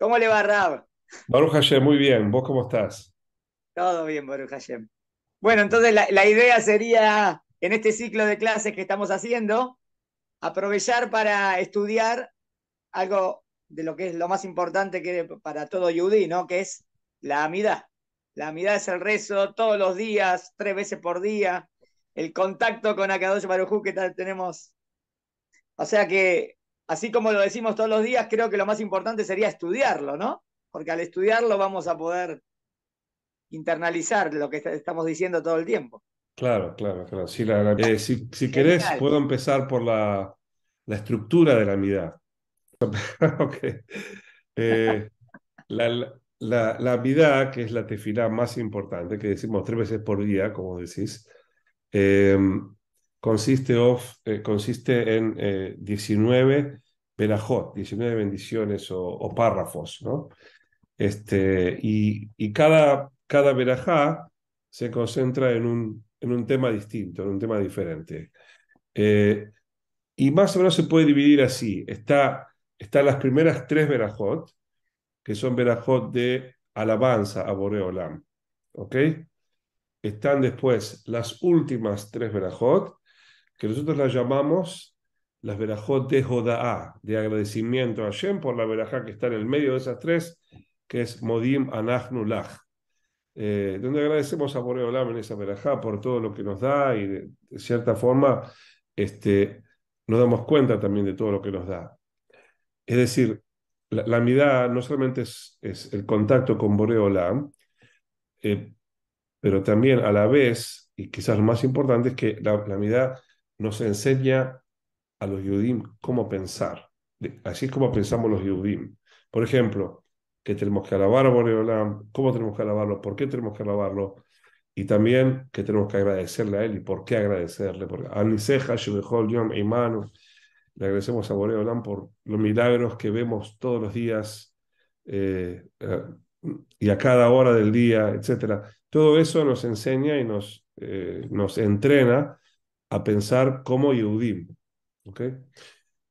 ¿Cómo le va, Rab? Baruch Hashem, muy bien. ¿Vos cómo estás? Todo bien, Baruch Hashem. Bueno, entonces la, idea sería, en este ciclo de clases que estamos haciendo, aprovechar para estudiar algo de lo que es lo más importante que para todo Yudí, ¿no? Que es la amidad. La amidad es el rezo todos los días, tres veces por día, el contacto con Akadosh Hu, que tenemos. O sea que así como lo decimos todos los días, creo que lo más importante sería estudiarlo, ¿no? Porque al estudiarlo vamos a poder internalizar lo que estamos diciendo todo el tiempo. Claro, claro, claro. Ah, si, querés, puedo empezar por la, estructura de la amidad. Eh, la, la, amidad, que es la tefilá más importante, que decimos tres veces por día, como decís, eh, consiste, of, eh, consiste en 19 eh, verajot, 19 bendiciones o, párrafos, ¿no? Este, y, cada, cada verajá se concentra en un, en un tema distinto, en un tema diferente. Eh, y más o menos se puede dividir así. Está, están las primeras tres verajot, que son verajot de alabanza a Boreolam. Están después las últimas tres verajot que nosotros las llamamos las verajot de de agradecimiento a Hashem por la verajá que está en el medio de esas tres, que es Modim anachnulach eh, donde agradecemos a Boreolam en esa verajá por todo lo que nos da y de, cierta forma este, nos damos cuenta también de todo lo que nos da. Es decir, la, la amidad no solamente es, es, el contacto con Boreolam, eh, pero también a la vez, y quizás lo más importante, es que la, la amidad nos enseña a los Yudim cómo pensar. Así es como pensamos los Yudim. Por ejemplo, que tenemos que alabar a Boreolam, cómo tenemos que alabarlo, por qué tenemos que alabarlo, y también que tenemos que agradecerle a él y por qué agradecerle. Porque le agradecemos a Boreolam por los milagros que vemos todos los días eh, eh, y a cada hora del día, etc. Todo eso nos enseña y nos, eh, nos entrena a pensar como Yehudim.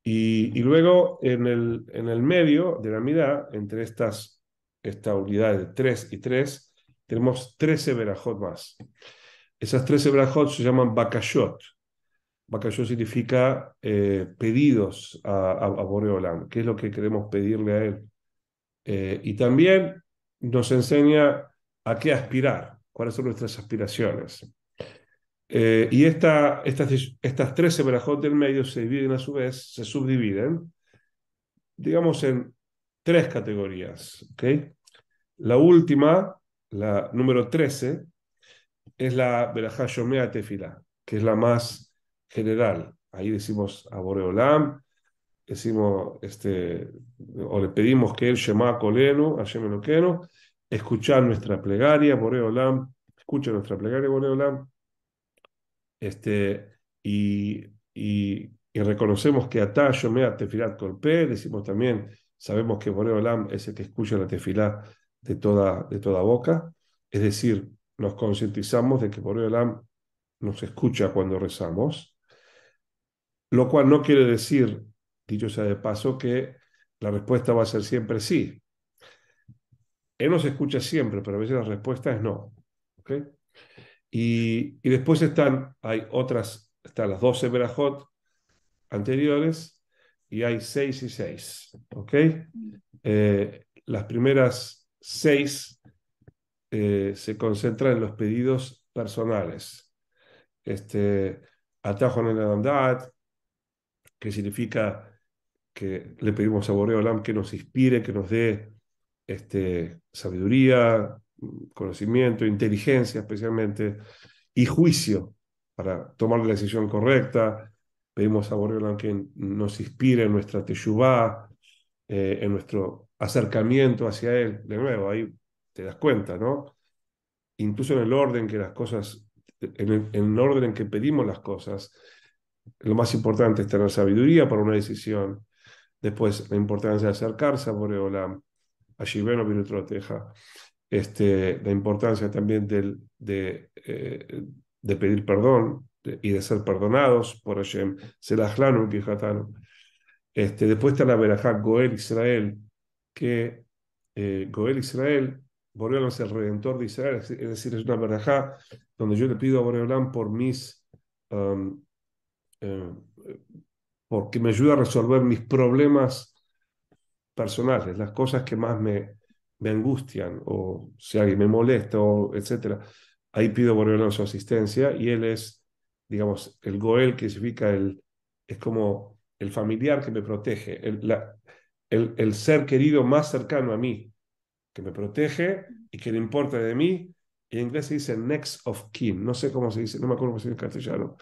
Y, luego en el, en el medio de la mirada, entre estas, esta unidad de 3 y 3, tenemos 13 verajot más. Esas 13 verajot se llaman bakashot. Bakashot significa eh, pedidos a, a, qué es lo que queremos pedirle a él. Eh, y también nos enseña a qué aspirar, cuáles son nuestras aspiraciones. Eh, y estas, estas 13 Berajot del medio se dividen a su vez, se subdividen, digamos, en tres categorías. ¿okay? La última, la número 13, es la verajá Shomea que es la más general. Ahí decimos a Boreolam, decimos, este, o le pedimos que él, Shema Kolenu, Shema Yemenokeno, escuchar nuestra plegaria, Boreolam, escucha nuestra plegaria, Boreolam, este, y, reconocemos que Atá me Tefilat Corpé, decimos también, sabemos que Alam es el que escucha la tefilá de toda, de toda boca, es decir, nos concientizamos de que Alam nos escucha cuando rezamos, lo cual no quiere decir, dicho sea de paso, que la respuesta va a ser siempre sí. Él nos escucha siempre, pero a veces la respuesta es no. ¿okay? Y, después están, hay otras, están las 12 Berajot anteriores y hay seis y seis. ¿Ok? Eh, las primeras seis eh, se concentran en los pedidos personales. Este, atajo en la andad, que significa que le pedimos a Boreolam que nos inspire, que nos dé este, sabiduría, conocimiento, inteligencia especialmente, y juicio para tomar la decisión correcta. Pedimos a Borreolán que nos inspire en nuestra teshuvá, eh, en nuestro acercamiento hacia Él. De nuevo, ahí te das cuenta, ¿no? Incluso en el orden que las cosas, en el, orden en que pedimos las cosas, lo más importante es tener sabiduría para una decisión. Después, la importancia de acercarse a Boreolam, a Shiveno teja este, la importancia también del, de, eh, de pedir perdón y de ser perdonados por Hashem, Este, después está la verajá Goel Israel, que eh, Goel Israel, a es el redentor de Israel, es decir, es una verajá donde yo le pido a Boreolán por mis. Um, eh, porque me ayuda a resolver mis problemas personales, las cosas que más me, me angustian o si alguien me molesta, etc. Ahí pido por su asistencia y él es, digamos, el Goel que significa el, es como el familiar que me protege, el, el, ser querido más cercano a mí, que me protege y que le importa de mí. en inglés se dice next of kin, no sé cómo se dice, no me acuerdo si es en castellano.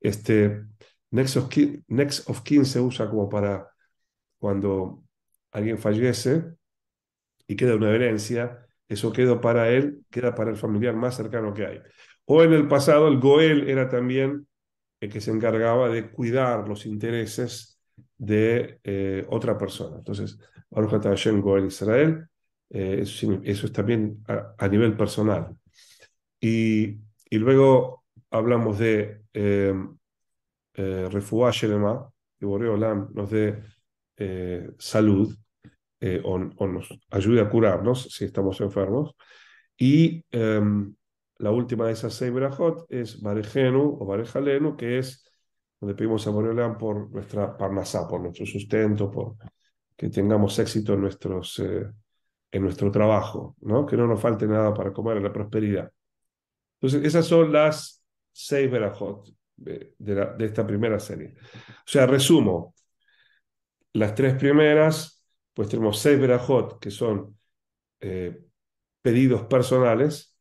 Este, next of kin, next of kin se usa como para cuando alguien fallece, y queda una herencia, eso quedó para él, queda para el familiar más cercano que hay. O en el pasado el Goel era también el que se encargaba de cuidar los intereses de eh, otra persona. Entonces, Baruch Goel Israel, eh, eso, es también a, nivel personal. Y, y, luego hablamos de eh, eh Shelema, nos de salud, eh, o, nos ayude a curarnos si estamos enfermos. Y em, la última de esas seis verajot es Barejenu o Barejalenu, que es donde pedimos a Moriolán por nuestra parnasá, por nuestro sustento, por que tengamos éxito en, nuestros, eh, en nuestro trabajo, ¿no? que no nos falte nada para comer en la prosperidad. Entonces, esas son las seis verajot de, de esta primera serie. O sea, resumo, las tres primeras pues tenemos seis verajot que son eh, pedidos personales,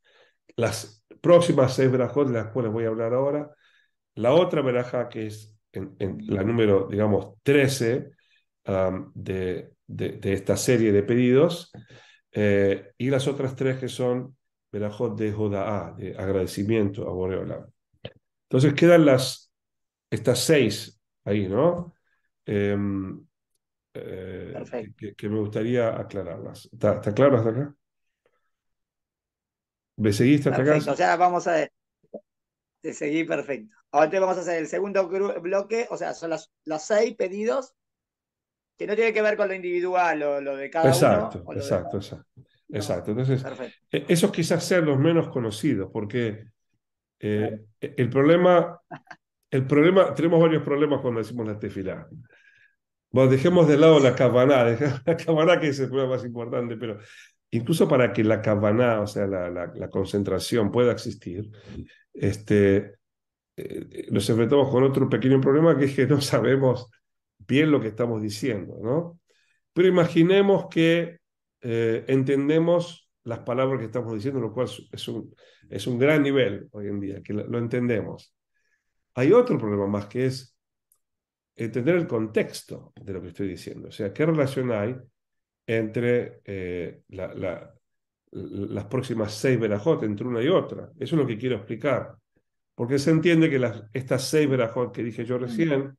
las próximas seis verajot, de las cuales voy a hablar ahora, la otra veraja que es en, la número, digamos, 13 de, esta serie de pedidos, eh, y las otras tres que son verajot de a de agradecimiento a Boreola. Entonces quedan las, estas seis ahí, ¿no? Em, eh, que, me gustaría aclararlas. ¿Está, está claro hasta acá? ¿Me seguiste hasta perfecto. acá? O sea, vamos a... Te seguí perfecto. Ahora vamos a hacer el segundo bloque, o sea, son los seis pedidos que no tiene que ver con lo individual o lo de cada uno. Exacto, exacto, exacto. Entonces, e, esos quizás sean los menos conocidos, porque eh, el problema, el problema, tenemos varios problemas cuando decimos la tefilá. Bueno, dejemos de lado la cabana la cabana que es el problema más importante, pero incluso para que la cabana o sea, la, la, concentración pueda existir, este, eh, nos enfrentamos con otro pequeño problema que es que no sabemos bien lo que estamos diciendo, ¿no? Pero imaginemos que eh, entendemos las palabras que estamos diciendo, lo cual es un, es un gran nivel hoy en día, que lo entendemos. Hay otro problema más que es entender el contexto de lo que estoy diciendo. O sea, qué relación hay entre eh, las próximas seis verajot, entre una y otra. Eso es lo que quiero explicar. Porque se entiende que las, estas seis verajot que dije yo recién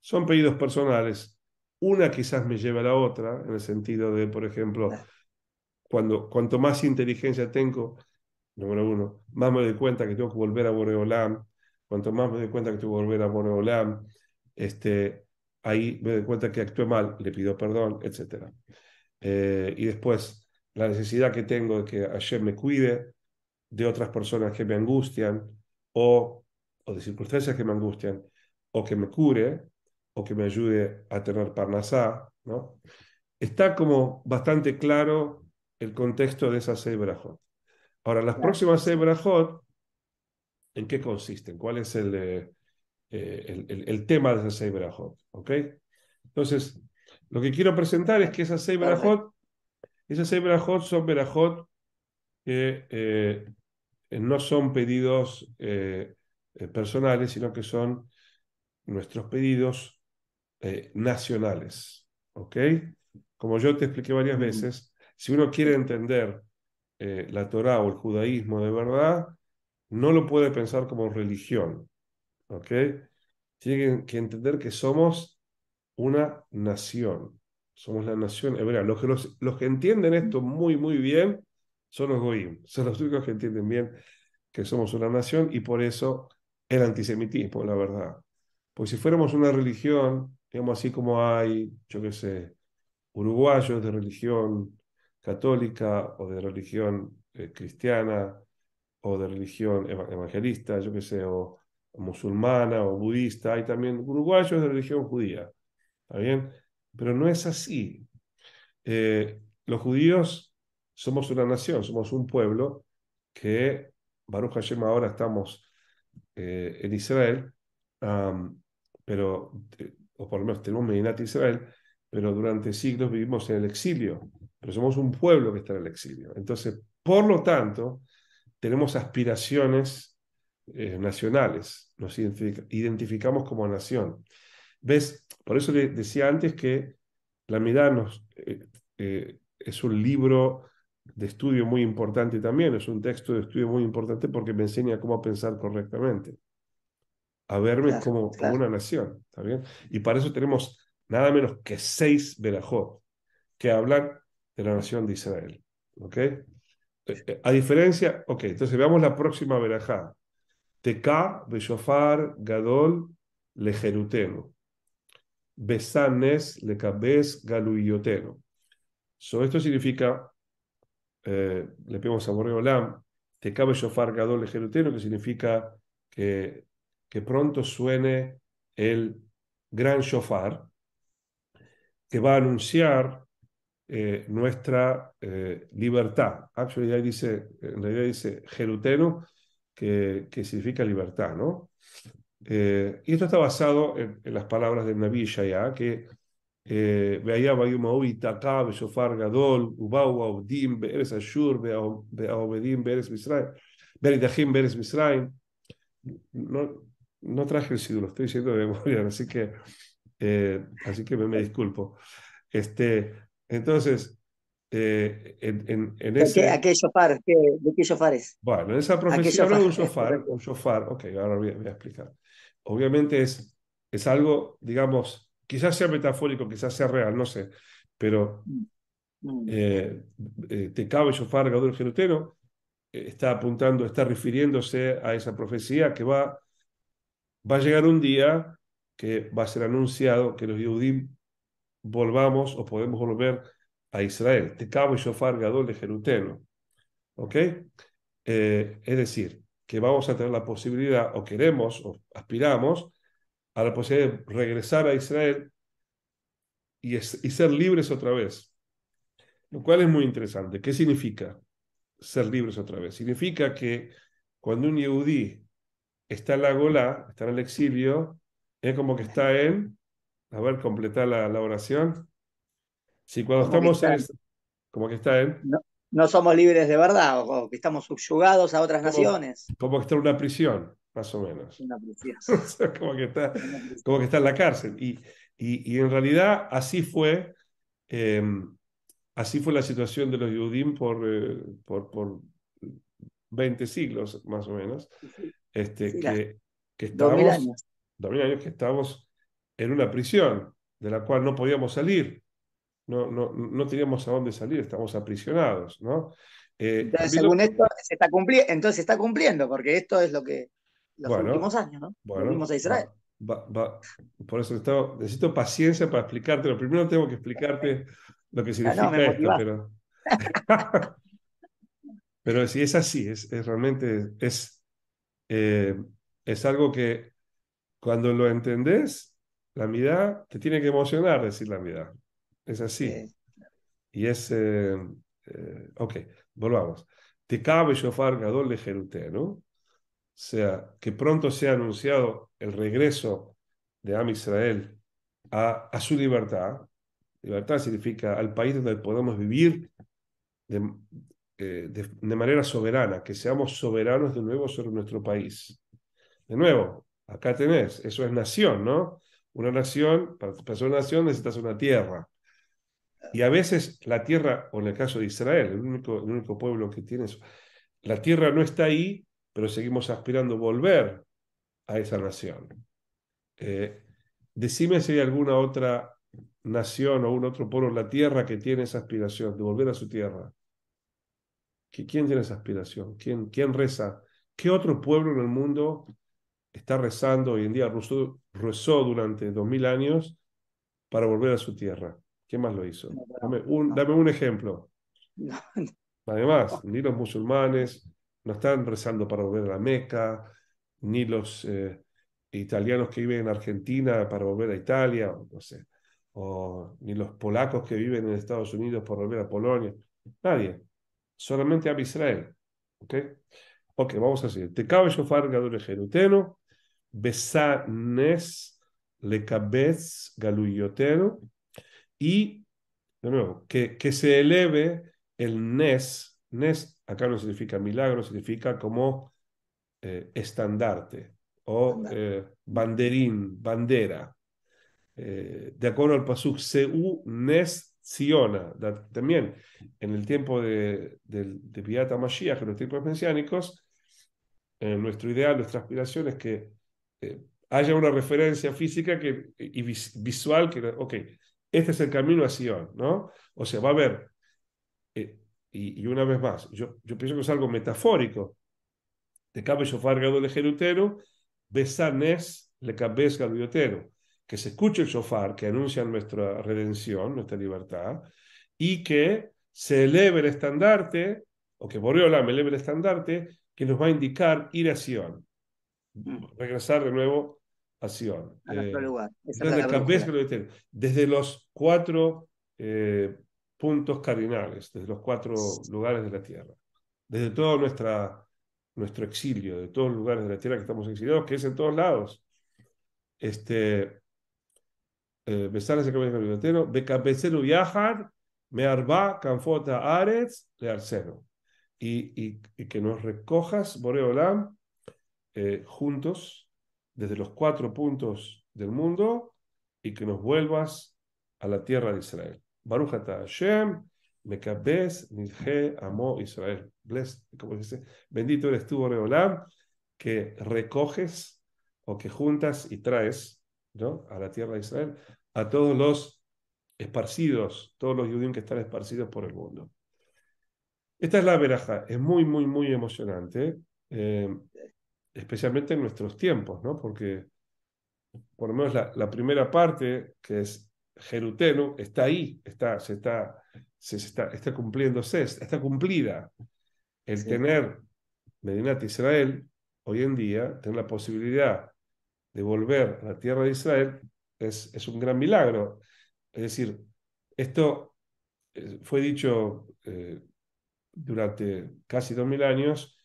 son pedidos personales. Una quizás me lleva a la otra, en el sentido de, por ejemplo, cuando, cuanto más inteligencia tengo, número uno, más me doy cuenta que tengo que volver a Boreolam, cuanto más me doy cuenta que tengo que volver a Boreolam, este, ahí me doy cuenta que actué mal, le pido perdón, etc. Eh, y después, la necesidad que tengo de que ayer me cuide de otras personas que me angustian o, o de circunstancias que me angustian, o que me cure, o que me ayude a tener parnasá, ¿no? Está como bastante claro el contexto de esa Zebra Hot Ahora, las próximas Zebra Hot ¿en qué consisten? ¿Cuál es el, eh, eh, el, tema de esa Berajot. ¿Ok? Entonces, lo que quiero presentar es que esas seis Berajot, esas son Berajot que eh, no son pedidos eh, personales, sino que son nuestros pedidos nacionales. Como yo te expliqué varias veces, si uno quiere entender la Torah o el judaísmo de verdad, no lo puede pensar como religión, ¿Ok? Tienen que entender que somos una nación. Somos la nación hebrea. Los que, los, que entienden esto muy, muy bien son los goyim, Son los únicos que entienden bien que somos una nación y por eso el antisemitismo, la verdad. Porque si fuéramos una religión, digamos así como hay, yo qué sé, uruguayos de religión católica o de religión eh, cristiana o de religión evangelista, yo qué sé, o musulmana o budista, hay también uruguayos de religión judía, ¿está bien? Pero no es así. Eh, los judíos somos una nación, somos un pueblo que, Baruch Hashem, ahora estamos eh, en Israel, pero, eh, o por lo menos tenemos Medinat Israel, pero durante siglos vivimos en el exilio, pero somos un pueblo que está en el exilio. Entonces, por lo tanto, tenemos aspiraciones eh, nacionales, nos identificamos como nación. ¿Ves? Por eso le decía antes que la mirada nos, eh, eh, es un libro de estudio muy importante también, es un texto de estudio muy importante porque me enseña cómo pensar correctamente, a verme como, una nación, ¿está Y para eso tenemos nada menos que seis Berajot que hablan de la nación de Israel, ¿ok? A diferencia, ok, entonces veamos la próxima verajá. Teká, Beshofar, Gadol, Lejeruteno. Besanes, Lecabes, Galuyoteno. So, esto significa, eh, le pedimos a Lam, Teká, Beshofar, Gadol, Lejeruteno, que significa que, que pronto suene el gran shofar que va a anunciar eh, nuestra eh, libertad. Actually, ah, dice, en realidad dice Jeruteno, que, que significa libertad, ¿no? Eh, y esto está basado en, las palabras de Nabi ya que eh, veía Bayumaui, Taká, Beshofar Gadol, Ubawa, Obdim, Beres Ashur, Beaobedim, Beres Misraim, Beridahim, Beres Misraim. No, no traje el símbolo, estoy diciendo de memoria, así que, eh, así que me disculpo. Este, entonces, eh, en, en, ese... ¿De qué shofar es? Bueno, en esa profecía habla de un shofar, un ok, ahora voy, voy a explicar. Obviamente es, es algo, digamos, quizás sea metafórico, quizás sea real, no sé, pero mm. eh, eh, te cabe shofar Gaudel el está apuntando, está refiriéndose a esa profecía que va, va a llegar un día que va a ser anunciado que los Yehudim volvamos o podemos volver a Israel. cabo y Shofar Gadol de Jerutelo. ¿Ok? Eh, es decir, que vamos a tener la posibilidad, o queremos, o aspiramos, a la posibilidad de regresar a Israel y, y ser libres otra vez. Lo cual es muy interesante. ¿Qué significa ser libres otra vez? Significa que cuando un yehudí está en la Gola, está en el exilio, es como que está en, a ver, completar la, la oración, si cuando estamos en, como que está ¿eh? no, somos libres de verdad, o, que estamos subyugados a otras naciones. Como que está en una prisión, más o menos. Una prisión. como, que está, en la cárcel. Y, y, en realidad así fue. Em, así fue la situación de los Yudim eh, por, por, por 20 siglos, más o menos. Este, que, que estábamos, años. años que estábamos en una prisión de la cual no podíamos salir no, no, no teníamos a dónde salir, estamos aprisionados, ¿no? Eh, entonces, según esto, se está cumpliendo, entonces está cumpliendo, porque esto es lo que los últimos años, ¿no? Bueno, a Israel. Por eso necesito paciencia para lo Primero tengo que explicarte lo que significa esto, pero... pero si es así, es, realmente, es, eh, es algo que cuando lo entendés, la mirada te tiene que emocionar decir la mirada. Es así. Y es... Eh, eh, ok, volvamos. te Shofar Gadol de Jeruté, ¿no? O sea, que pronto sea anunciado el regreso de Am Israel a, a su libertad. Libertad significa al país donde podemos vivir eh, de, de, manera soberana, que seamos soberanos de nuevo sobre nuestro país. De nuevo, acá tenés, eso es nación, ¿no? Una nación, para, ser nación necesitas una tierra. Y a veces la tierra, o en el caso de Israel, el único, pueblo que tiene eso, la tierra no está ahí, pero seguimos aspirando a volver a esa nación. Eh, decime si hay alguna otra nación o un otro pueblo en la tierra que tiene esa aspiración de volver a su tierra. ¿Quién tiene esa aspiración? ¿Quién, quién reza? ¿Qué otro pueblo en el mundo está rezando hoy en día? Rezó, rezó durante dos mil años para volver a su tierra. ¿Qué más lo hizo? Dame un, ejemplo. Además, ni los musulmanes no están rezando para volver a la Meca, ni los eh, italianos que viven en Argentina para volver a Italia, no sé, o, ni los polacos que viven en Estados Unidos para volver a Polonia. Nadie. Solamente a Israel. ¿Ok? Ok, vamos a seguir. Te cabe shofar gadure geruteno, besanes le cabez galuyoteno, y, de nuevo, que, que se eleve el Nes. Nes acá no significa milagro, significa como eh, estandarte o eh, banderín, bandera. Eh, de acuerdo al Pasuk, Seú Nes Siona. También en el tiempo de, de, Piata Mashiach, en los tiempos mesiánicos, nuestro ideal, nuestra aspiración es que haya una referencia física que, y visual que, ok, este es el camino a Sion, ¿no? O sea, va a haber, eh, y, una vez más, yo, pienso que es algo metafórico. De cabe fargado gado de besanes le Que se escuche el shofar que anuncia nuestra redención, nuestra libertad, y que se eleve el estandarte, o que me eleve el estandarte, que nos va a indicar ir a Sion. Mm. Regresar de nuevo a eh, lugar. Desde, los cuatro eh, puntos cardinales, desde los cuatro lugares de la tierra, desde todo nuestra, nuestro exilio, de todos los lugares de la tierra que estamos exiliados, que es en todos lados. Este, besar eh, ese camino de becapecelu viajar, me canfota Arez, le Y, que nos recojas, Boreolam, eh, juntos desde los cuatro puntos del mundo y que nos vuelvas a la tierra de Israel. Baruch Hashem, Mekabes, Amó, Israel. como dice, bendito eres tú, oh que recoges o que juntas y traes ¿no? a la tierra de Israel a todos los esparcidos, todos los judíos que están esparcidos por el mundo. Esta es la veraja, es muy, muy, muy emocionante. Eh, especialmente en nuestros tiempos, ¿no? Porque por lo menos la, primera parte, que es Jeruteno, está ahí, está, se está, se está, está cumpliéndose, está cumplida. El tener Medinat Israel, hoy en día, tener la posibilidad de volver a la tierra de Israel, es, es un gran milagro. Es decir, esto eh, fue dicho eh, durante casi dos mil años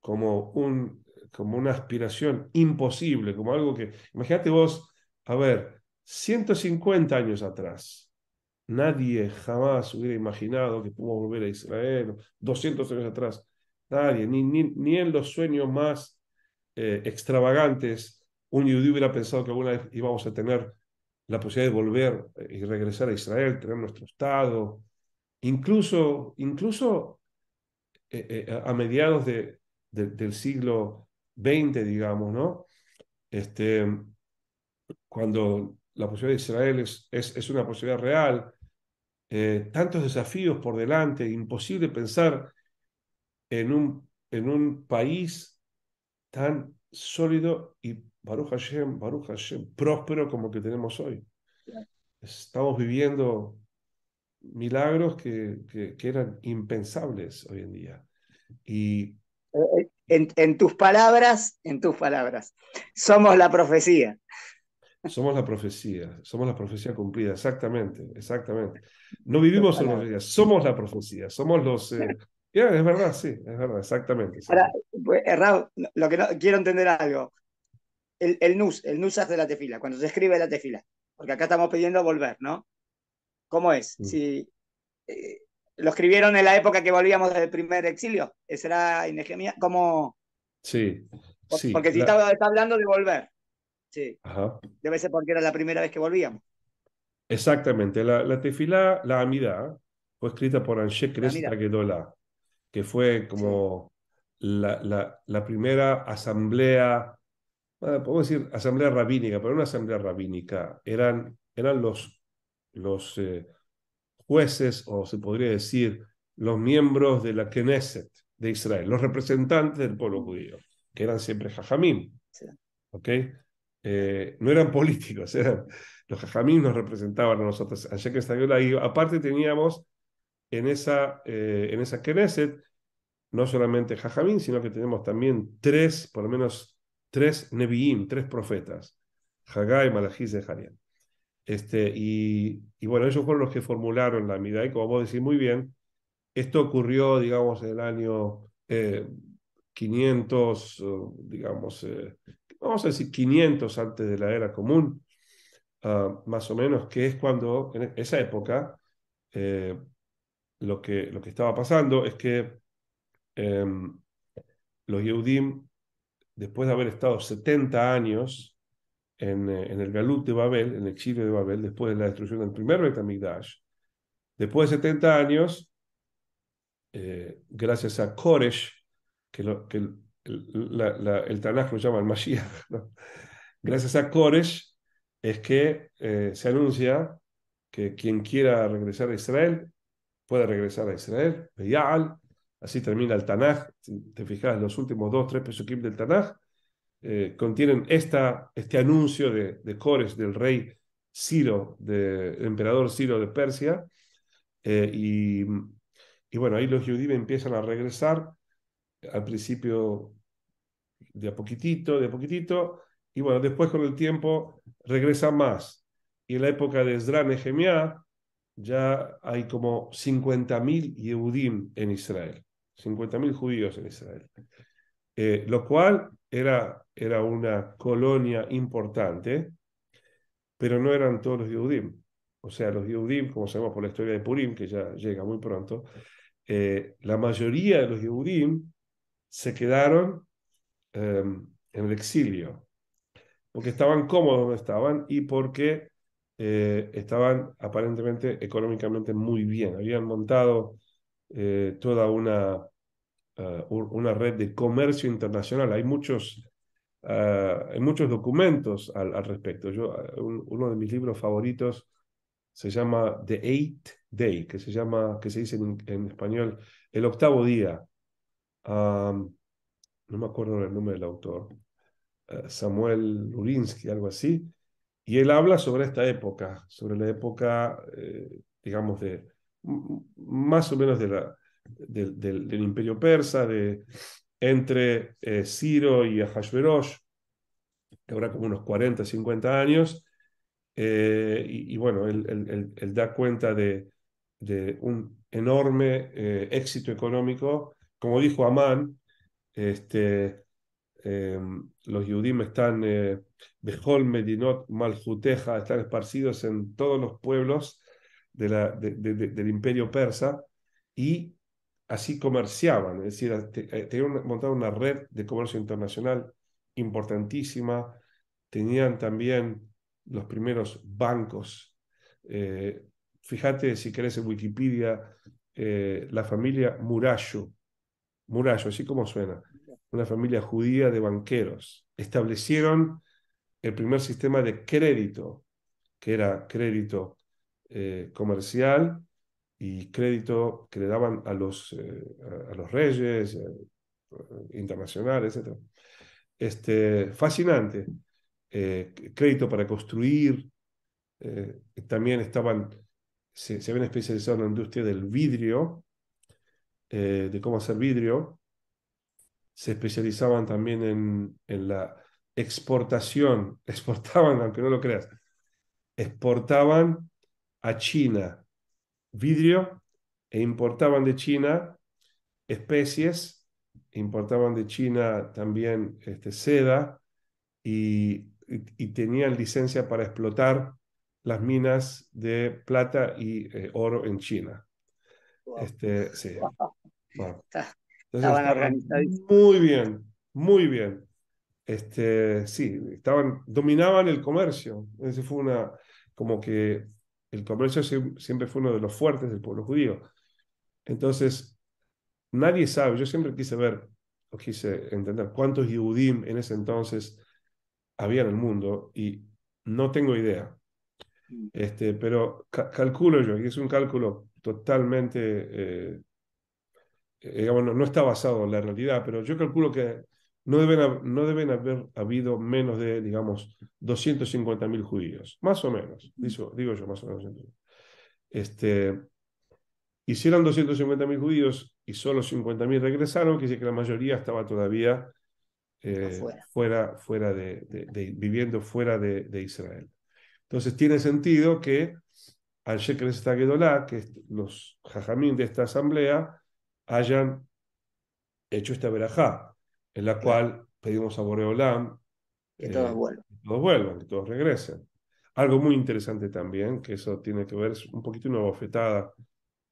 como un como una aspiración imposible, como algo que, imagínate vos, a ver, 150 años atrás, nadie jamás hubiera imaginado que pudo volver a Israel, 200 años atrás, nadie, ni, ni, en los sueños más eh, extravagantes, un judío hubiera pensado que alguna vez íbamos a tener la posibilidad de volver eh, y regresar a Israel, tener nuestro Estado, incluso, incluso eh, a mediados de, del siglo 20, digamos, ¿no? Este, cuando la posibilidad de Israel es, es, una posibilidad real, eh, tantos desafíos por delante, imposible pensar en un, en un país tan sólido y Baruch Hashem, Baruch próspero como el que tenemos hoy. Estamos viviendo milagros que, que, que eran impensables hoy en día. Y en, tus palabras, en tus palabras. Somos la profecía. Somos la profecía, somos la profecía cumplida, exactamente, exactamente. No vivimos en la profecía, somos la profecía, somos los... Eh, es verdad, sí, es verdad, exactamente. Ahora, pues, eh, Raúl, lo que quiero entender algo. El, nus, el NUS de la tefila, cuando se escribe la tefila, porque acá estamos pidiendo volver, ¿no? ¿Cómo es? Mm. Sí. Eh, lo escribieron en la época que volvíamos del primer exilio. Esa era inegemia. Como. Sí. porque si estaba está, hablando de volver. Sí. Ajá. Debe ser porque era la primera vez que volvíamos. Exactamente. La, la tefilá, la amida, fue escrita por Anshe Aguedola, que fue como la, la, la, primera asamblea, bueno, podemos decir asamblea rabínica, pero una asamblea rabínica. Eran, eran los, los eh, jueces, o se podría decir, los miembros de la Knesset de Israel, los representantes del pueblo judío, que eran siempre jajamín. Eh, no eran políticos, eran los jajamín nos representaban a nosotros. Allá que y aparte teníamos en esa, eh, en esa Knesset no solamente jajamín, sino que tenemos también tres, por lo menos tres Nevi'im, tres profetas, Haggai, Malachis y Jarián. Este, y, bueno, ellos fueron los que formularon la MIDA y como vos decís muy bien, esto ocurrió, digamos, en el año 500, eh, digamos, eh, vamos a decir 500 antes de la era común, ah, más o menos, que es cuando, en esa época, eh, lo, que, lo que estaba pasando es que em, los Yehudim, después de haber estado 70 años eh, en, el Galut de Babel, en el exilio de Babel, después de la destrucción del primer Betamigdash, después de 70 años, eh, gracias a Koresh, que, lo, que el, la, Tanaj lo llama el Mashiach, gracias a Koresh es que eh, se anuncia que quien quiera regresar a Israel puede regresar a Israel, así termina el Tanaj, te fijas, los últimos dos, tres pesukim del Tanaj eh, contienen esta, este anuncio de, de, Cores del rey Ciro, de, del emperador Ciro de Persia. Eh, y, y, bueno, ahí los judíos empiezan a regresar al principio de a poquitito, de a poquitito, y bueno, después con el tiempo regresan más. Y en la época de esdrán Nehemiah ya hay como 50.000 Yehudim en Israel, 50.000 judíos en Israel. Eh, lo cual era, era una colonia importante, pero no eran todos los Yehudim. O sea, los Yehudim, como sabemos por la historia de Purim, que ya llega muy pronto, eh, la mayoría de los Yehudim se quedaron em, en el exilio, porque estaban cómodos donde estaban y porque eh, estaban aparentemente económicamente muy bien. Habían montado toda una eh, una red de comercio internacional. Hay muchos, eh, hay muchos documentos al, respecto. Yo, eh, uno de mis libros favoritos se llama The Eight Day, que se, llama, que se dice en, español el octavo día. no me acuerdo el nombre del autor. Samuel Lurinsky algo así. Y él habla sobre esta época, sobre la época, digamos, de más o menos de la, del, imperio persa, de, entre eh, Ciro y Ahashverosh, que habrá como unos 40, 50 años, eh, y, bueno, él, da cuenta de, un enorme eh, éxito económico. Como dijo Amán, este, los yudim están, Behol, Medinot, Maljuteja, están esparcidos en todos los pueblos del imperio persa y así comerciaban, es decir, eh, tenían montado una red de comercio internacional importantísima, tenían también los primeros bancos. Eh, fíjate, si querés en Wikipedia, eh, la familia Murayo, Murayo, así como suena, una familia judía de banqueros, establecieron el primer sistema de crédito, que era crédito comercial, y crédito que le daban a los, eh, a los reyes eh, eh, internacionales, etc. Este, fascinante. crédito para construir. también estaban, se, ven habían especializado en la industria del vidrio, de cómo hacer vidrio. Se especializaban también en, en la exportación, exportaban, aunque no lo creas, exportaban a China vidrio e importaban de China especies, importaban de China también este, seda y, tenían licencia para explotar las minas de plata y eh, oro en China. Este, muy bien, muy bien. Este, sí, estaban, dominaban el comercio. Ese fue una, como que el comercio siempre fue uno de los fuertes del pueblo judío. Entonces, nadie sabe, yo siempre quise ver o quise entender cuántos Yehudim en ese entonces había en el mundo y no tengo idea. Mm. Este, pero calculo yo, y es un cálculo totalmente, eh, eh, digamos, no, está basado en la realidad, pero yo calculo que no deben, no deben haber habido menos de, digamos, 250.000 judíos, más o menos, digo, yo, más o menos. Este, y 250.000 judíos y solo 50.000 regresaron, quiere decir que la mayoría estaba todavía eh, fuera, fuera de, viviendo fuera de, Israel. Entonces tiene sentido que al Gedolá, que los jajamín de esta asamblea, hayan hecho esta verajá, en la cual pedimos a Boreolam eh, que todos vuelvan. Que todos regresen. Algo muy interesante también, que eso tiene que ver, un poquito una bofetada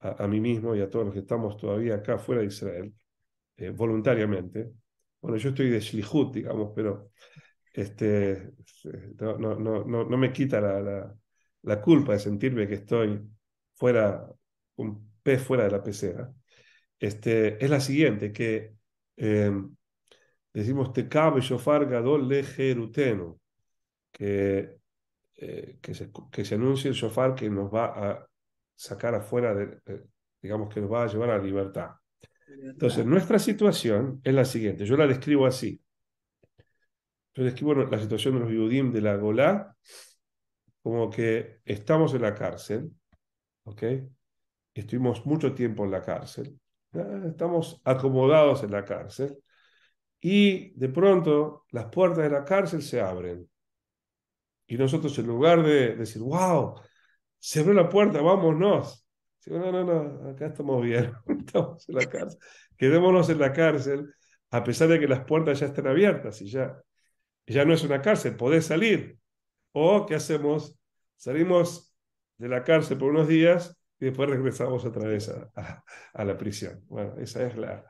a, mí mismo y a todos los que estamos todavía acá fuera de Israel, eh, voluntariamente. Bueno, yo estoy de Shlihut, digamos, pero este, no, no, no, no me quita la, culpa de sentirme que estoy fuera, un pez fuera de la pecera. Este, es la siguiente, que eh, decimos Tecabe Shofar Gadol Le Jeruteno, que, eh, que, se, que se anuncie el Shofar que nos va a sacar afuera, digamos que nos va a llevar a libertad. Entonces, nuestra situación es la siguiente, yo la describo así. Yo describo la situación de los Yudim de la Gola, como que estamos en la cárcel, Estuvimos mucho tiempo en la cárcel, ah, estamos acomodados en la cárcel, y de pronto las puertas de la cárcel se abren. Y nosotros en lugar de decir, wow, se abrió la puerta, vámonos. no, no, no, acá estamos bien, estamos en la cárcel. Quedémonos en la cárcel, a pesar de que las puertas ya están abiertas y ya, ya no es una cárcel, podés salir. O, ¿qué hacemos? Salimos de la cárcel por unos días y después regresamos otra vez a la prisión. Bueno, esa es la,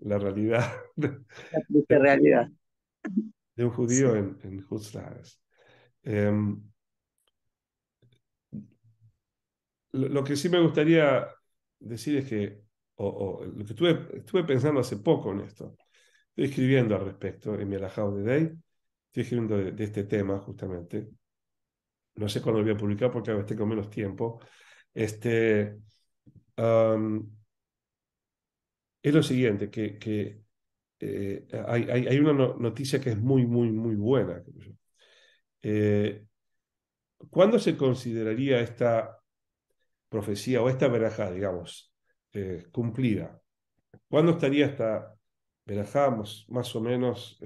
la realidad. realidad. De un judío en, en em, lo, que sí me gustaría decir es que, o, o lo que estuve, estuve, pensando hace poco en esto, estoy escribiendo al respecto en mi alajado de Day, estoy escribiendo de, este tema justamente. No sé cuándo lo voy a publicar porque a veces tengo menos tiempo. Este, es lo siguiente, que, eh, hay, hay, una noticia que es muy, muy, muy buena. Eh, ¿Cuándo se consideraría esta profecía o esta verajá, digamos, eh, cumplida? ¿Cuándo estaría esta verajá más, o menos?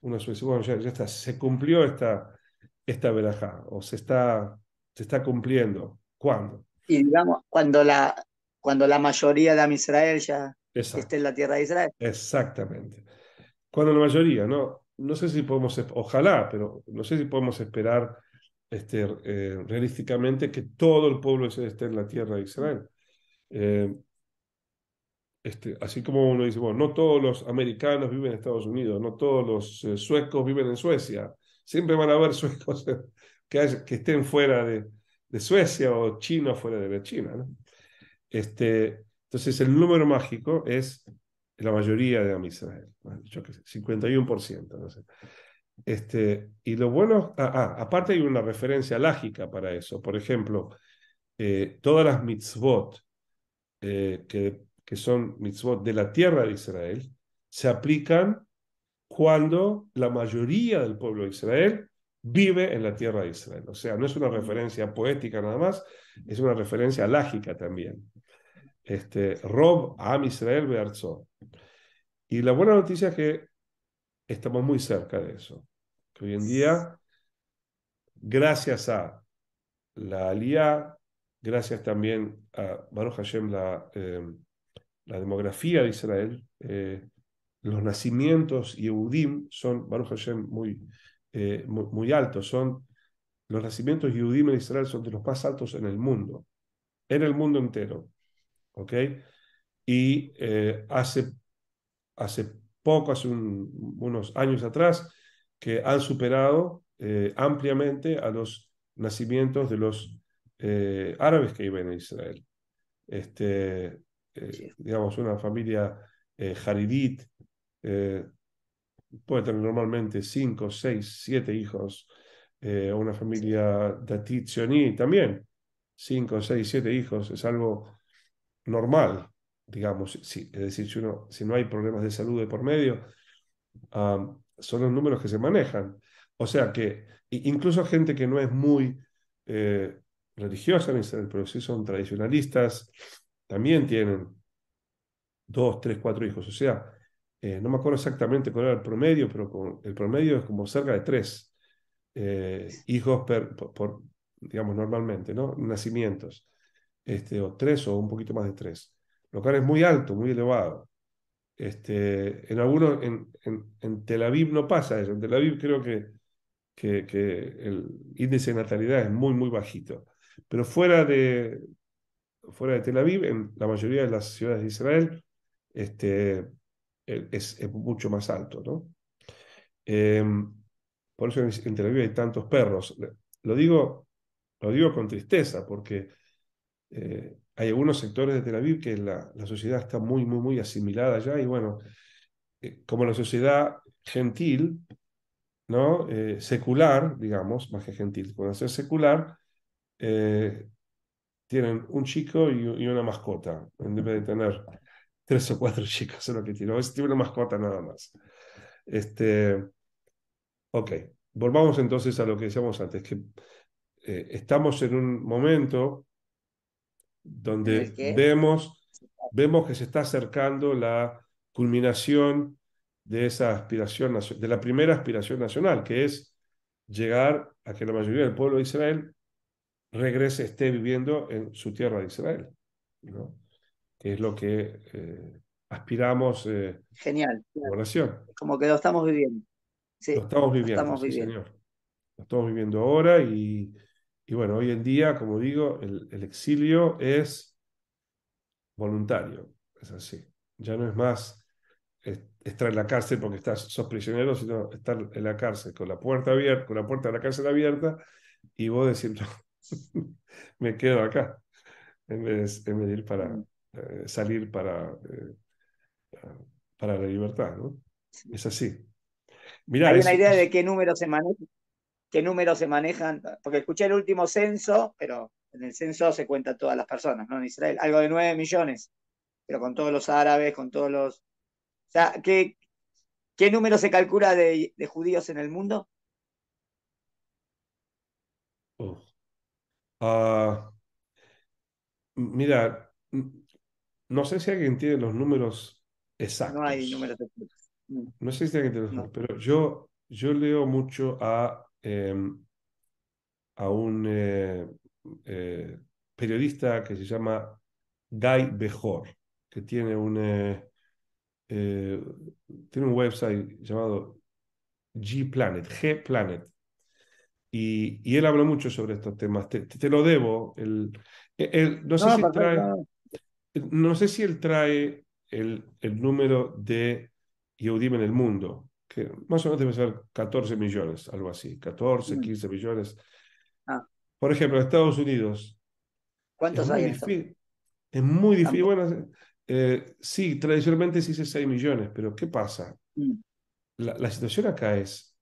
una se bueno, ya, está, se cumplió esta, esta verajá o se está, se está cumpliendo. ¿Cuándo? Y digamos, cuando la, cuando la mayoría de Israel ya esté en la tierra de Israel. Exactamente. Cuando la mayoría, no, no sé si podemos, ojalá, pero no sé si podemos esperar este, eh, realísticamente que todo el pueblo esté en la tierra de Israel. Eh, este, así como uno dice, bueno, no todos los americanos viven en Estados Unidos, no todos los eh, suecos viven en Suecia, siempre van a haber suecos que, estén fuera de, Suecia o chinos fuera de China. ¿no? Este, entonces, el número mágico es la mayoría de Amisrael, Israel, yo 51%. Este, y lo bueno, ah, ah, aparte hay una referencia lógica para eso. Por ejemplo, eh, todas las mitzvot eh, que, que son mitzvot de la tierra de Israel se aplican cuando la mayoría del pueblo de Israel vive en la tierra de Israel. O sea, no es una referencia poética nada más, es una referencia lógica también este, Rob Am Israel Y la buena noticia es que estamos muy cerca de eso. Que hoy en día, gracias a la Aliyah, gracias también a Baruch Hashem, la, eh, la demografía de Israel, eh, los nacimientos y son, Baruch Hashem, muy, eh, muy, altos. Son, los nacimientos Yehudim en Israel son de los más altos en el mundo, en el mundo entero. Y eh, hace, poco, hace unos años atrás, que han superado eh, ampliamente a los nacimientos de los eh, árabes que viven en Israel. Este, digamos, una familia haridit puede tener normalmente 5, 6, 7 hijos. una familia datit también, 5, 6, 7 hijos, es algo normal, digamos, es decir, si, no hay problemas de salud de por medio, son los números que se manejan. O sea que incluso gente que no es muy eh, religiosa pero sí son tradicionalistas, también tienen dos, tres, cuatro hijos. O sea, eh, no me acuerdo exactamente cuál era el promedio, pero con, el promedio es como cerca de tres eh, hijos por, digamos, normalmente, ¿no? Nacimientos. Este, o tres o un poquito más de tres. Lo cual es muy alto, muy elevado. Este, en algunos, en, en, Tel Aviv no pasa eso. En Tel Aviv creo que, que, que el índice de natalidad es muy, muy bajito. Pero fuera de, fuera de Tel Aviv, en la mayoría de las ciudades de Israel, este, es, mucho más alto. ¿no? Em, por eso en, Tel Aviv hay tantos perros. Lo digo, lo digo con tristeza, porque eh, hay algunos sectores de Tel Aviv que la, sociedad está muy, muy, muy asimilada ya y bueno, eh, como la sociedad gentil, ¿no? Eh, secular, digamos, más que gentil, cuando ser secular, tienen un chico y, una mascota, en vez de tener tres o cuatro chicas es lo que tiene, tiene una mascota nada más. Este, ok, volvamos entonces a lo que decíamos antes, que estamos en un momento donde vemos, vemos que se está acercando la culminación de esa aspiración, de la primera aspiración nacional, que es llegar a que la mayoría del pueblo de Israel regrese, esté viviendo en su tierra de Israel, ¿no? que es lo que eh, aspiramos. Eh, Genial. Como que lo estamos viviendo. Sí, lo estamos viviendo. estamos, viviendo. señor. Lo estamos viviendo ahora y y bueno, hoy en día, como digo, el, exilio es voluntario, es así. Ya no es más estar en la cárcel porque estás, sos prisionero, sino estar en la cárcel con la puerta abierta, con la puerta de la cárcel abierta y vos diciendo, me quedo acá, en vez, de, ir para eh, salir para, eh, para la libertad, ¿no? Es así. mira idea de qué número se maneja, qué números se manejan, porque escuché el último censo, pero en el censo se cuentan todas las personas, ¿no? En Israel, algo de 9 millones, pero con todos los árabes, con todos los... O sea, ¿qué, qué número se calcula de, judíos en el mundo? Ah, mira, no sé si alguien tiene los números exactos. No hay números exactos. No sé si alguien tiene los números, pero yo, yo leo mucho a Em, a un eh, eh, periodista que se llama Guy Bejor, que tiene un, eh, tiene un website llamado G-Planet, G-Planet. Y, él habla mucho sobre estos temas. Te, lo debo. El, no, sé si él trae el, el número de Yehudim en el mundo, que más o menos debe ser 14 millones, algo así, 14, 15 mm. millones. Ah. Por ejemplo, Estados Unidos. ¿Cuántos es hay? es muy difícil. Bueno, eh, sí, tradicionalmente se dice 6 millones, pero ¿qué pasa? Mm. La, situación acá es,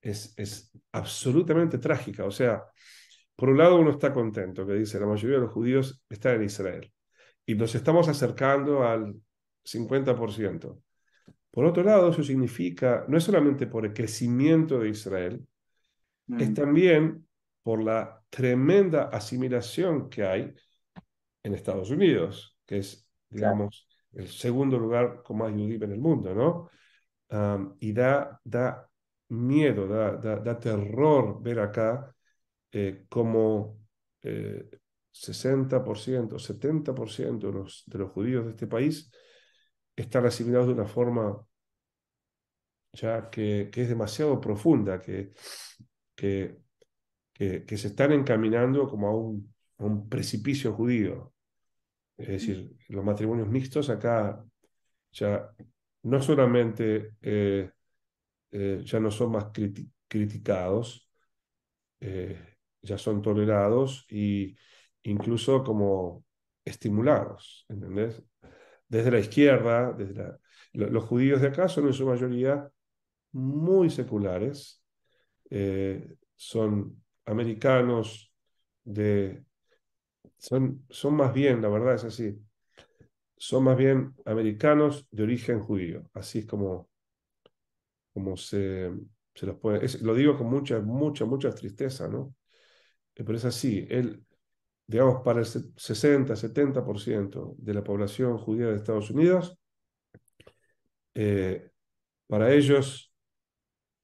es, es absolutamente trágica. O sea, por un lado uno está contento, que dice, la mayoría de los judíos están en Israel. Y nos estamos acercando al 50%. Por otro lado, eso significa, no es solamente por el crecimiento de Israel, es mm. también por la tremenda asimilación que hay en Estados Unidos, que es, digamos, el segundo lugar con más judíos en el mundo, ¿no? y da, da miedo, da, da, terror ver acá eh, como eh, 60%, 70% de los, de los judíos de este país están asimilados de una forma ya que, es demasiado profunda, que, que, se están encaminando como a un, precipicio judío. Es decir, los matrimonios mixtos acá ya no solamente eh, eh, ya no son más criticados, eh, ya son tolerados e incluso como estimulados, ¿entendés? desde la izquierda, desde los judíos de acá son en su mayoría muy seculares, eh, son americanos, de, son, son más bien, la verdad es así, son más bien americanos de origen judío, así es como, como se, se los puede, lo digo con mucha, mucha, mucha tristeza, ¿no? Eh, pero es así, él digamos, para el 60, 70% de la población judía de Estados Unidos, eh, para ellos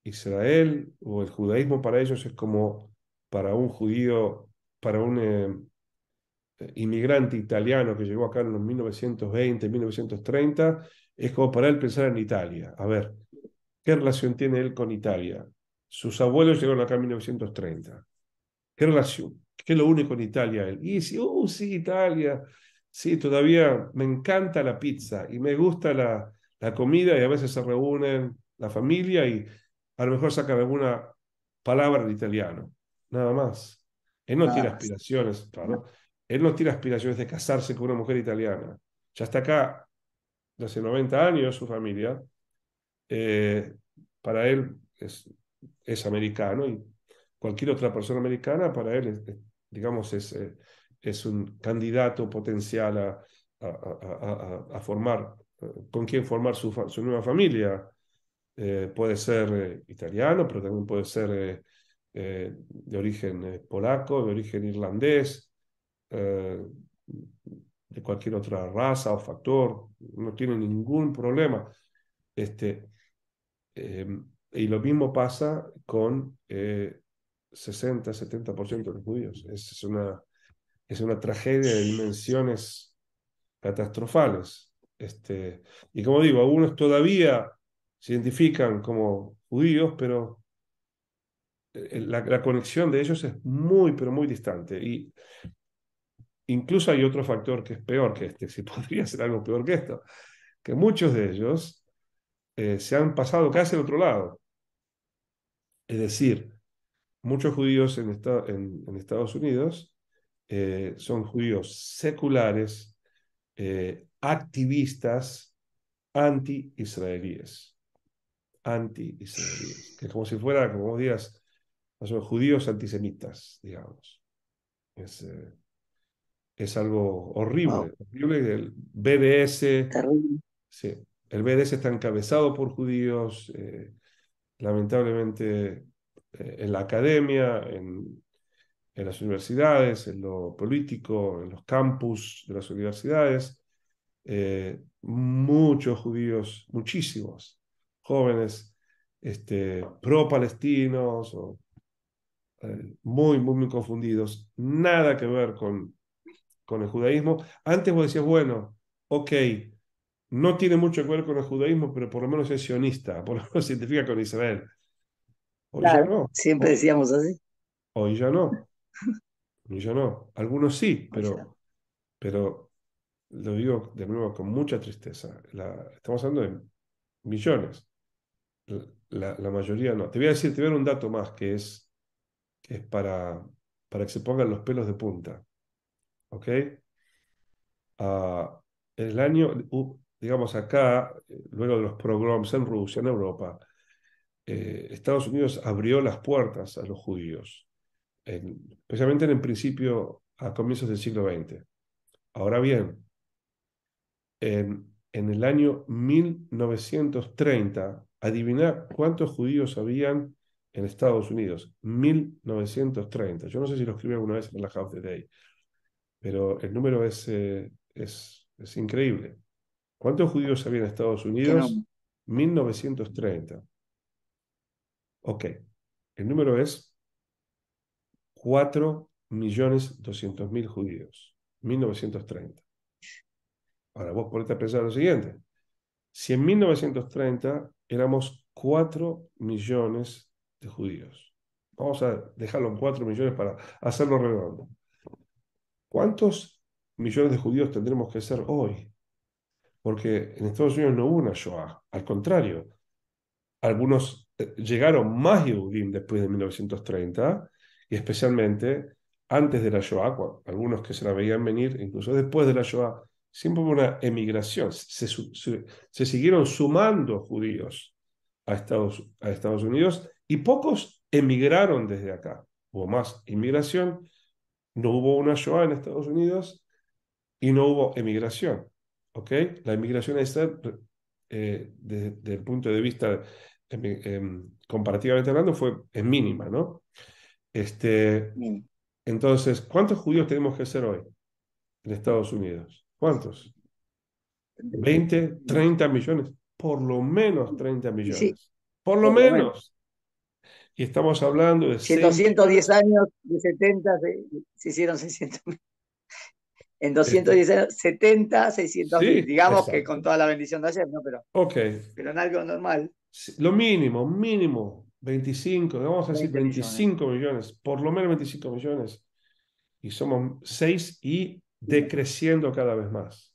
Israel o el judaísmo para ellos es como para un judío, para un eh, inmigrante italiano que llegó acá en los 1920, 1930, es como para él pensar en Italia. A ver, ¿qué relación tiene él con Italia? Sus abuelos llegaron acá en 1930. ¿Qué relación? que es lo único en Italia? Él? Y dice, uh, sí, Italia, sí, todavía me encanta la pizza y me gusta la, la comida y a veces se reúnen la familia y a lo mejor sacan alguna palabra en italiano, nada más. Él no ah, tiene aspiraciones, claro. Él no tiene aspiraciones de casarse con una mujer italiana. Ya está acá, desde hace 90 años, su familia. Eh, para él es, es americano y cualquier otra persona americana, para él, digamos, es, eh, es un candidato potencial a, a, formar, eh, con quien formar su, nueva familia. Eh, puede ser italiano, pero también puede ser de origen polaco, de origen irlandés, de cualquier otra raza o factor, no tiene ningún problema. Este, y lo mismo pasa con 60, 70% de los judíos. Es, una, es una tragedia de dimensiones catastrofales. Este, y como digo, algunos todavía se identifican como judíos, pero eh, la, conexión de ellos es muy, pero muy distante. Y incluso hay otro factor que es peor que este, si podría ser algo peor que esto, que muchos de ellos eh, se han pasado casi al otro lado. Es decir, muchos judíos en, Estados Unidos eh, son judíos seculares, eh, activistas, anti-israelíes. Anti-israelíes. Que es como si fuera, como vos digas, judíos antisemitas, digamos. Es, eh, algo horrible. El BDS. Sí, el BDS está encabezado por judíos. lamentablemente eh, en la academia, en, las universidades, en lo político, en los campus de las universidades, eh, muchos judíos, muchísimos jóvenes este, pro-palestinos eh, muy, muy, muy confundidos, nada que ver con, con el judaísmo. Antes vos decías, bueno, ok, no tiene mucho que ver con el judaísmo, pero por lo menos es sionista, por lo menos se identifica con Israel. Hoy ya no. Siempre decíamos así. Hoy ya no. Hoy ya no. Algunos sí, pero, pero lo digo de nuevo con mucha tristeza. La, estamos hablando de millones. La, mayoría no. Te voy a decir, te voy a dar un dato más que es, que es para, para que se pongan los pelos de punta. ¿Ok? en ah, el año, digamos acá, eh, luego de los programs en Rusia, en Europa, eh, Estados Unidos abrió las puertas a los judíos, especialmente en el principio, a comienzos del siglo XX. Ahora bien, en, el año 1930, adivinar cuántos judíos habían en Estados Unidos, 1930. Yo no sé si lo escribí alguna vez en la House Today, pero el número es, eh, es, es, increíble. ¿Cuántos judíos había en Estados Unidos? 1930. Ok, el número es 4.200.000 judíos, 1930. Ahora vos ponete a pensar lo siguiente. Si en 1930 éramos 4 millones de judíos, vamos a dejarlo en 4 millones para hacerlo redondo. ¿Cuántos millones de judíos tendremos que ser hoy? Porque en Estados Unidos no hubo una Shoah, al contrario, algunos llegaron más Yehudim después de 1930 y especialmente antes de la Shoah, algunos que se la veían venir, incluso después de la Shoah, siempre hubo una emigración, se, siguieron sumando judíos a Estados, a Estados Unidos y pocos emigraron desde acá. Hubo más inmigración, no hubo una Shoah en Estados Unidos y no hubo emigración. okay La emigración está eh, desde el punto de vista Em, em, comparativamente hablando, fue en mínima, ¿no? Este, entonces, ¿cuántos judíos tenemos que ser hoy en Estados Unidos? ¿Cuántos? ¿20, 30 millones? Por lo menos 30 millones. por lo menos. Y estamos hablando de... Si en 210 años, de 70, se, hicieron 600 en 210 70, 600 digamos que con toda la bendición de ayer, ¿no? Pero, okay. pero en algo normal lo mínimo, mínimo, 25, vamos a decir 25 millones. por lo menos 25 millones. Y somos 6 y decreciendo cada vez más.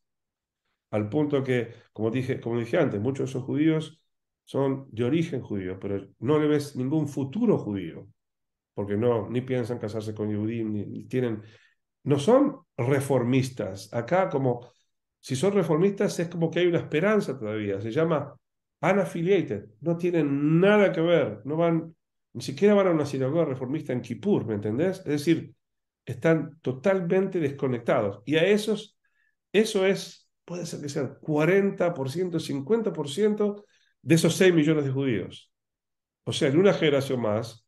Al punto que, como dije, como dije antes, muchos de esos judíos son de origen judío, pero no le ves ningún futuro judío, porque no, ni piensan casarse con judíos ni tienen, no son reformistas. Acá como, si son reformistas es como que hay una esperanza todavía, se llama unaffiliated, no tienen nada que ver, no van, ni siquiera van a una sinagoga reformista en Kippur, ¿me entendés? Es decir, están totalmente desconectados. Y a esos, eso es, puede ser que sea 40%, 50% de esos 6 millones de judíos. O sea, en una generación más,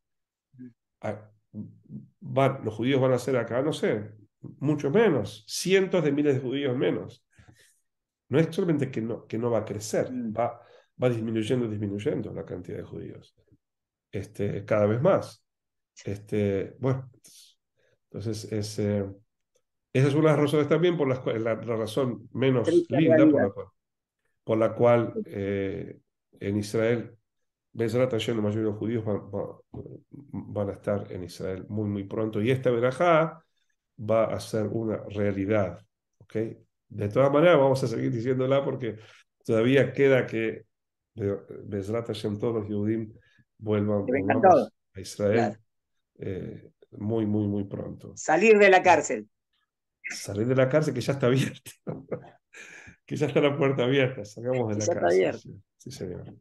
los judíos van a ser acá, no sé, mucho menos, cientos de miles de judíos menos. No es solamente que no, que no va a crecer, mm. va, va disminuyendo, disminuyendo la cantidad de judíos. Este, cada vez más. Este, bueno, entonces es, esa es una de las razones también por la, la, razón menos linda por la cual, por la cual eh, en Israel, Bezrat yendo la mayoría de los judíos van, a estar en Israel muy, muy pronto. Y esta verajá va a ser una realidad. okay De todas maneras, vamos a seguir diciéndola porque todavía queda que de en todos los judíos vuelvan a Israel eh, muy, muy, muy pronto. Salir de la cárcel. Salir de la cárcel que ya está abierta. que ya está la puerta abierta. Salgamos de la cárcel. señor.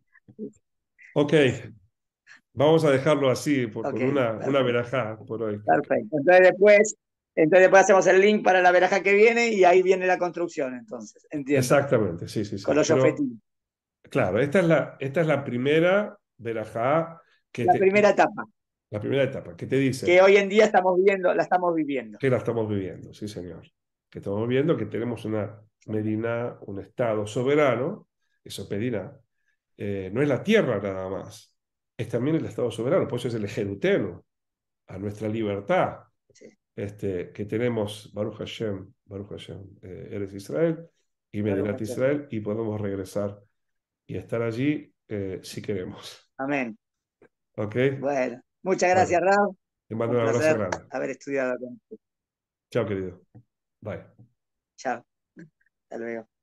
Ok. Vamos a dejarlo así, por, una, una verajá por hoy. Perfecto. Entonces después, entonces después hacemos el link para la verajá que viene y ahí viene la construcción, entonces. Exactamente, sí, sí. sí. Con los Claro, esta es la, esta es la primera verajá que... La primera etapa. La primera etapa, qué te dice... Que hoy en día estamos viendo la estamos viviendo. Que la estamos viviendo, sí señor. Que estamos viendo que tenemos una Medina, un Estado soberano, eso pedirá, eh, no es la tierra nada más, es también el Estado soberano, por es el ejeruteno, a nuestra libertad, este, que tenemos Baruch Hashem, Baruch Hashem, eh, eres Israel y Medinat Israel, y podemos regresar y estar allí eh, si queremos. Amén. ¿Ok? Bueno, muchas gracias, Raúl. Te mando un, abrazo grande. Haber estudiado con Chao, querido. Bye. Chao. Hasta luego.